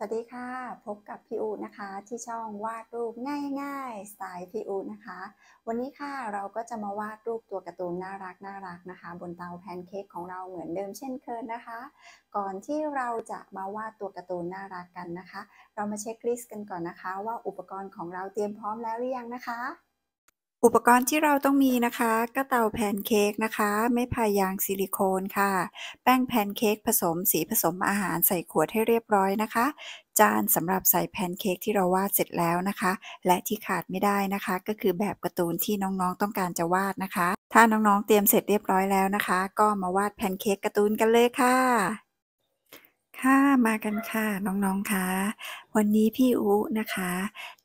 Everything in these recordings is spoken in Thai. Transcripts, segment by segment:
สวัสดีค่ะ พบกับพี่อูนะคะ ที่ช่องวาดรูปง่าย ๆสไตล์พี่อูนะคะ วันนี้ค่ะเราก็จะมาวาดรูปตัวการ์ตูนน่ารักน่ารักนะคะ บนเตาแพนเค้กของเราเหมือนเดิมเช่นเคยนะคะ ก่อนที่เราจะมาวาดตัวการ์ตูนน่ารักกันนะคะ เรามาเช็คลิสต์กันก่อนนะคะ ว่าอุปกรณ์ของเราเตรียมพร้อมแล้วหรือยังนะคะอุปกรณ์ที่เราต้องมีนะคะก็เตาแพนเค้กนะคะไม้พายางซิลิโคนค่ะ แป้งแพนเค้กผสมสีผสมอาหารใส่ขวดให้เรียบร้อยนะคะ จานสำหรับใส่แพนเค้กที่เราวาดเสร็จแล้วนะคะ และที่ขาดไม่ได้นะคะก็คือแบบการ์ตูนที่น้องๆต้องการจะวาดนะคะ ถ้าน้อง ๆ เตรียมเสร็จเรียบร้อยแล้วนะคะ ก็มาวาดแพนเค้กการ์ตูนกันเลยค่ะมากันค่ะน้องๆคะวันนี้พี่อุนะคะ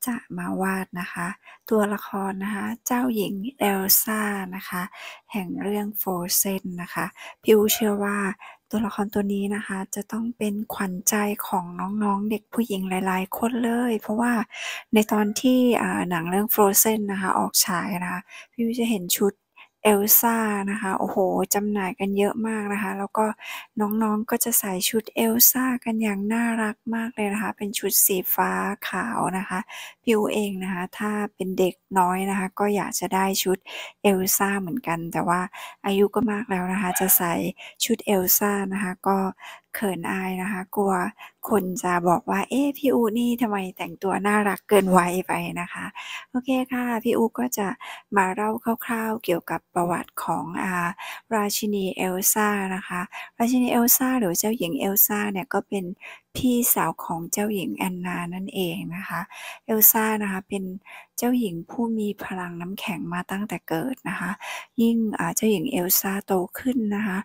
จะมาวาดนะคะ ตัวละครนะคะเจ้าหญิงเอลซ่านะคะแห่งเรื่องโฟเซนนะคะพี่อุเชื่อว่าตัวละครตัวนี้นะคะจะต้องเป็นขวัญใจของน้องๆเด็กผู้หญิงหลาย ๆคนเลย เพราะว่าในตอนที่หนังเรื่อง Frozen นะคะออกฉายนะคะพี่วิจะเห็นชุดเอลซ่านะคะ โอ้โหจำหน่ายกันเยอะมากนะคะ แล้วก็น้องๆ ก็จะใส่ชุดเอลซ่ากันอย่างน่ารักมากเลยนะคะ เป็นชุดสีฟ้าขาวนะคะพิวเองนะคะ ถ้าเป็นเด็กน้อยนะคะ ก็อยากจะได้ชุดเอลซ่าเหมือนกัน แต่ว่าอายุก็มากแล้วนะคะ จะใส่ชุดเอลซ่านะคะก็เขินอายนะคะ กลัวคนจะบอกว่า เอ๊พี่อูนี่ทำไมแต่งตัวน่ารักเกินวัยไปนะคะ โอเคค่ะ พี่อูก็จะมาเล่าคร่าวๆเกี่ยวกับประวัติของอาราชินีเอลซ่านะคะ ราชินีเอลซ่าหรือเจ้าหญิงเอลซ่าเนี่ยก็เป็นพี่สาวของเจ้าหญิงแอนนา นั่นเองนะคะ เอลซ่านะคะ เป็นเจ้าหญิงผู้มีพลังน้ำแข็งมาตั้งแต่เกิดนะคะ ยิ่งเจ้าหญิงเอลซ่าโตขึ้นนะคะ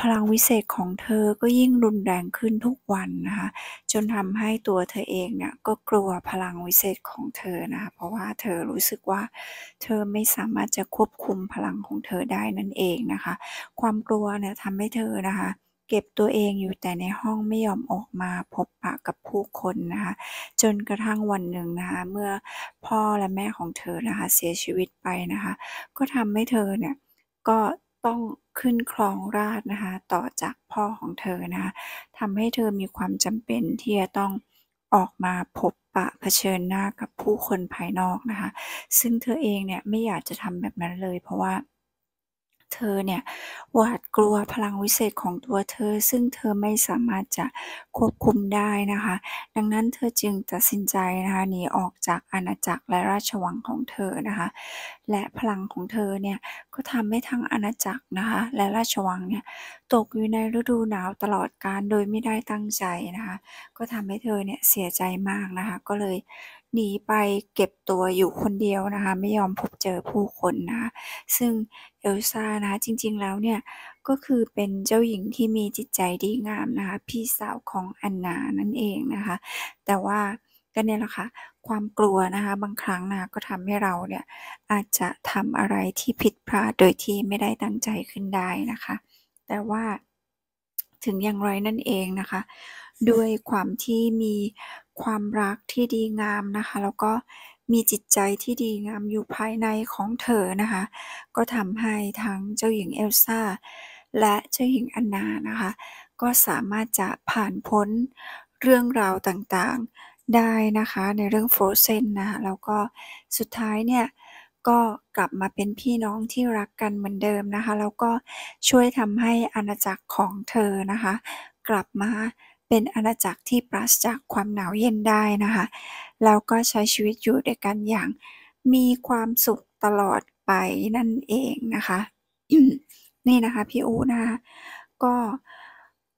พลังวิเศษของเธอก็ยิ่งรุนแรงขึ้นทุกวันนะคะ จนทำให้ตัวเธอเองเนี่ยก็กลัวพลังวิเศษของเธอนะคะ เพราะว่าเธอรู้สึกว่าเธอไม่สามารถจะควบคุมพลังของเธอได้นั่นเองนะคะ ความกลัวเนี่ยทำให้เธอนะคะเก็บตัวเองอยู่แต่ในห้องไม่ยอมออกมาพบปะกับผู้คนนะคะจนกระทั่งวันหนึ่งนะคะเมื่อพ่อและแม่ของเธอนะคะเสียชีวิตไปนะคะก็ทำให้เธอเนี่ยก็ต้องขึ้นครองราชนะคะต่อจากพ่อของเธอนะคะทำให้เธอมีความจำเป็นที่จะต้องออกมาพบปะเผชิญหน้ากับผู้คนภายนอกนะคะซึ่งเธอเองเนี่ยไม่อยากจะทำแบบนั้นเลยเพราะว่าเธอเนี่ยหวาดกลัวพลังวิเศษของตัวเธอ ซึ่งเธอไม่สามารถจะควบคุมได้นะคะ ดังนั้นเธอจึงตัดสินใจนะคะหนีออกจากอาณาจักรและราชวังของเธอนะคะ และพลังของเธอเนี่ยก็ทำให้ทั้งอาณาจักรนะคะ และราชวังเนี่ยตกอยู่ในฤดูหนาวตลอดการโดยไม่ได้ตั้งใจนะคะ ก็ทำให้เธอเนี่ยเสียใจมากนะคะ ก็เลยหนีไปเก็บตัวอยู่คนเดียวนะคะ ไม่ยอมพบเจอผู้คนนะคะ ซึ่งเอลซ่านะคะจริง ๆแล้วเนี่ยก็คือเป็นเจ้าหญิงที่มีจิตใจดีงามนะคะ พี่สาวของอันนานั่นเองนะคะ แต่ว่าก็เนี่ยแหละค่ะ ความกลัวนะคะบางครั้งนะก็ทำให้เราเนี่ยอาจจะทำอะไรที่ผิดพลาด โดยที่ไม่ได้ตั้งใจขึ้นได้นะคะแต่ว่าถึงอย่างไรนั่นเองนะคะ ด้วยความที่มีความรักที่ดีงามนะคะ แล้วก็มีจิตใจที่ดีงามอยู่ภายในของเธอนะคะ ก็ทำให้ทั้งเจ้าหญิงเอลซ่าและเจ้าหญิงอันนานะคะ ก็สามารถจะผ่านพ้นเรื่องราวต่างๆได้นะคะในเรื่องโฟ o เซ n นะแล้วก็สุดท้ายเนี่ยก็กลับมาเป็นพี่น้องที่รักกันเหมือนเดิมนะคะแล้วก็ช่วยทำให้ อาณาจักรของเธอนะคะกลับมาเป็นอาณาจักรที่ปราศจากความหนาวเย็นได้นะคะแล้วก็ใช้ชีวิตอยู่ด้วยกันอย่างมีความสุขตลอดไปนั่นเองนะคะนี่นะคะพี่อูนะคะก็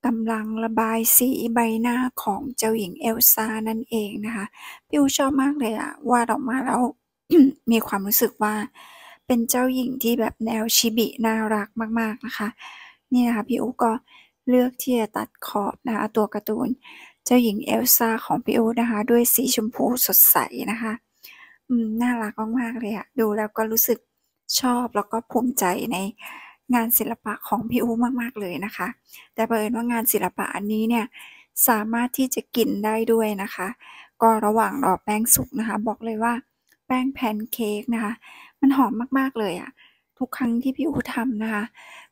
กำลังระบายสีใบหน้าของเจ้าหญิงเอลซานั่นเองนะคะพี่อูชอบมากเลยอะวาดออกมาแล้วมีความรู้สึกว่าเป็นเจ้าหญิงที่แบบแนวชิบิ น่ารักมากๆนะคะ นี่นะคะพี่อูก็เลือกที่จะตัดขอบนะคะตัวการ์ตูน เจ้าหญิงเอลซ่าของพี่อูนะคะ ด้วยสีชมพูสดใสนะคะอืมน่ารักมากๆเลยอะดูแล้วก็รู้สึกชอบแล้วก็ภูมิใจในงานศิลปะของพี่อูมากๆเลยนะคะ แต่เผอิญว่างานศิลปะอันนี้เนี่ยสามารถที่จะกินได้ด้วยนะคะ ก็ระหว่างรอแป้งสุกนะคะ บอกเลยว่าแป้งแพนเค้กนะคะ มันหอมมากๆเลยอะทุกครั้งที่พี่อูทำนะคะ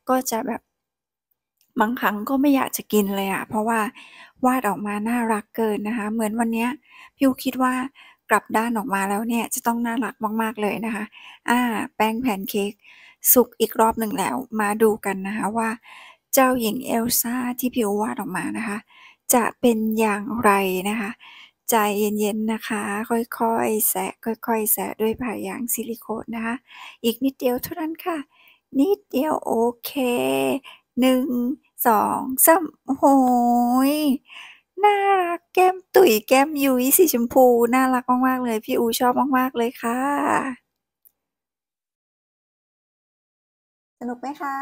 ก็จะแบบบางครั้งก็ไม่อยากจะกินเลยอะเพราะว่าวาดออกมาน่ารักเกินนะคะ เหมือนวันนี้พี่อูคิดว่ากลับด้านออกมาแล้วเนี่ยจะต้องน่ารักมากๆเลยนะคะ อ่า แป้งแพนเค้กสุกอีกรอบหนึ่งแล้วมาดูกันนะคะ ว่า เจ้าหญิงเอลซ่าที่พีู่๋วาดออกมานะคะ จะเป็นอย่างไรนะคะใจเย็นๆ นะคะ ค่อยๆแสะค่อย ๆ แสะด้วยผ่ายางซิลิโคนนะคะ อีกนิดเดียวเท่านั้นค่ะ นิดเดียว โอเคหนึ่งสองสามโหยน่ารักแก้มตุ๋ยแก้มยุ้ยสีชมพู น่ารัก มาก ๆ เลย พี่อู ชอบมาก ๆ เลยค่ะ สนุกไหมคะ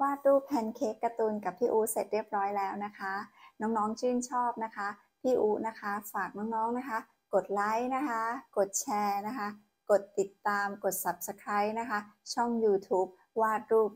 วาดรูปแพนเค้กการ์ตูนกับ พี่อู เสร็จเรียบร้อยแล้วนะคะ น้อง ๆ ชื่น ชอบนะคะพี่อูนะคะฝากน้องๆนะคะ กดไลค์นะคะ กดแชร์นะคะกดติดตามกด Subscribe นะคะช่อง YouTube วาดรูป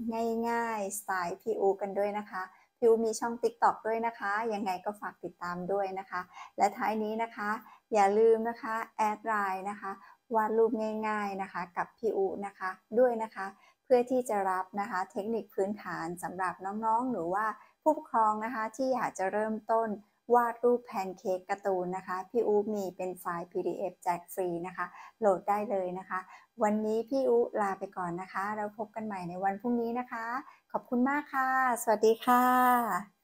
ง่ายๆ สไตล์พี่อูกันด้วยนะคะพี่อูมีช่อง TikTok ด้วยนะคะ ยังไงก็ฝากติดตามด้วยนะคะ และท้ายนี้นะคะ อย่าลืมนะคะแอดไลน์นะคะวาดรูปง่ายๆนะคะกับพี่อูนะคะ ด้วยนะคะ เพื่อที่จะรับนะคะเทคนิคพื้นฐานสำหรับน้องๆ หรือว่าผู้ปกครองนะคะที่อยากจะเริ่มต้นวาดรูปแพนเค้กการ์ตูนนะคะ พี่อูมีเป็นไฟล์ PDF แจกฟรีนะคะ โหลดได้เลยนะคะ วันนี้พี่อูลาไปก่อนนะคะ เราพบกันใหม่ในวันพรุ่งนี้นะคะ ขอบคุณมากค่ะ สวัสดีค่ะ